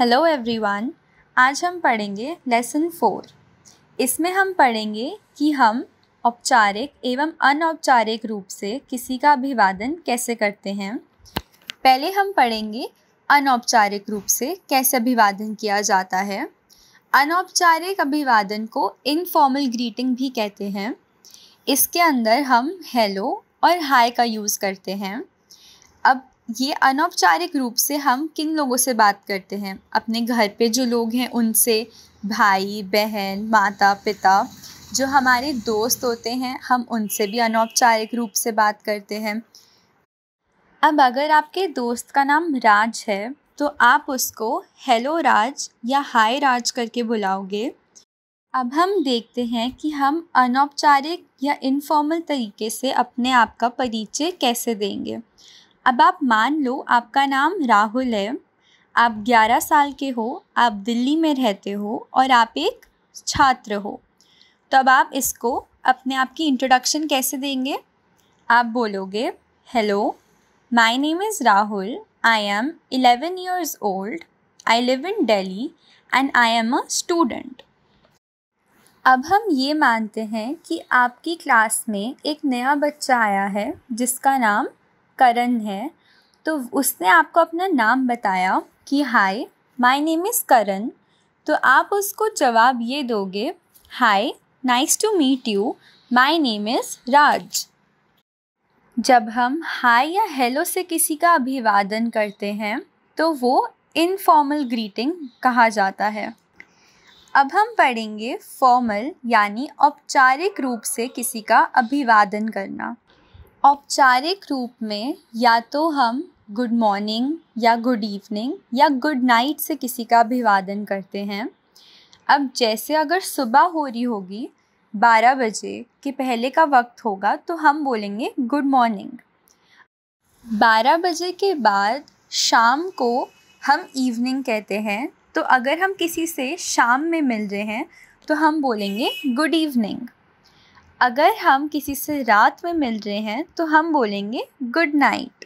hello everyone आज हम पढ़ेंगे लेसन फोर इसमें हम पढ़ेंगे कि हम औपचारिक एवं अनौपचारिक रूप से किसी का अभिवादन कैसे करते हैं पहले हम पढ़ेंगे अनौपचारिक रूप से कैसे अभिवादन किया जाता है अनौपचारिक अभिवादन को इनफॉर्मल ग्रीटिंग भी कहते हैं इसके अंदर हम हेलो और हाय का यूज़ करते हैं अब ये अनौपचारिक रूप से हम किन लोगों से बात करते हैं अपने घर पे जो लोग हैं उनसे भाई बहन माता पिता जो हमारे दोस्त होते हैं हम उनसे भी अनौपचारिक रूप से बात करते हैं अब अगर आपके दोस्त का नाम राज है तो आप उसको हेलो राज या हाय राज करके बुलाओगे अब हम देखते हैं कि हम अनौपचारिक या इनफॉर्मल तरीके से अपने आप का परिचय कैसे देंगे अब आप मान लो आपका नाम राहुल है आप 11 साल के हो आप दिल्ली में रहते हो और आप एक छात्र हो तो अब आप इसको अपने आप की इंट्रोडक्शन कैसे देंगे आप बोलोगे hello my name is Rahul I am 11 years old I live in Delhi and I am a student अब हम ये मानते हैं कि आपकी क्लास में एक नया बच्चा आया है जिसका नाम करण है तो उसने आपको अपना नाम बताया कि hi my name is Karan तो आप उसको जवाब ये दोगे hi nice to meet you my name is Raj जब हम हाय या हेलो से किसी का अभिवादन करते हैं तो वो इनफॉर्मल ग्रीटिंग कहा जाता है अब हम पढ़ेंगे फॉर्मल यानी औपचारिक रूप से किसी का अभिवादन करना औपचारिक रूप में या तो हम गुड मॉर्निंग या गुड इवनिंग या गुड नाइट से किसी का अभिवादन करते हैं अब जैसे अगर सुबह हो रही होगी बारह बजे के पहले का वक्त होगा तो हम बोलेंगे गुड मॉर्निंग बारह बजे के बाद शाम को हम इवनिंग कहते हैं तो अगर हम किसी से शाम में मिल रहे हैं तो हम बोलेंगे गुड इवनिंग अगर हम किसी से रात में मिल रहे हैं तो हम बोलेंगे गुड नाइट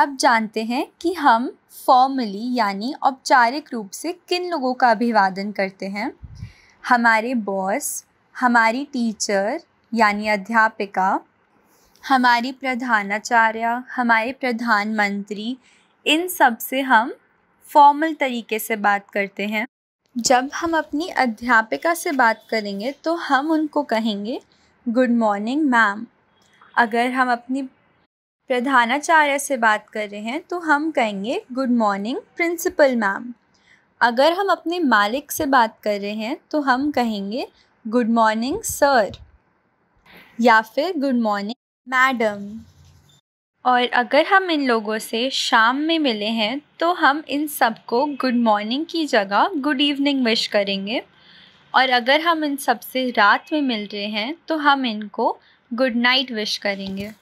अब जानते हैं कि हम फॉर्मली यानी औपचारिक रूप से किन लोगों का अभिवादन करते हैं हमारे बॉस हमारी टीचर यानी अध्यापिका हमारी प्रधानाचार्य हमारे प्रधानमंत्री इन सब से हम फॉर्मल तरीके से बात करते हैं जब हम अपनी अध्यापिका से बात करेंगे तो हम उनको कहेंगे गुड मॉर्निंग मैम अगर हम अपनी प्रधानाचार्य से बात कर रहे हैं तो हम कहेंगे गुड मॉर्निंग प्रिंसिपल मैम अगर हम अपने मालिक से बात कर रहे हैं तो हम कहेंगे गुड मॉर्निंग सर या फिर गुड मॉर्निंग मैडम और अगर हम इन लोगों से शाम में मिले हैं तो हम इन सबको गुड मॉर्निंग की जगह गुड इवनिंग विश करेंगे और अगर हम इन सबसे रात में मिल रहे हैं तो हम इनको गुड नाइट विश करेंगे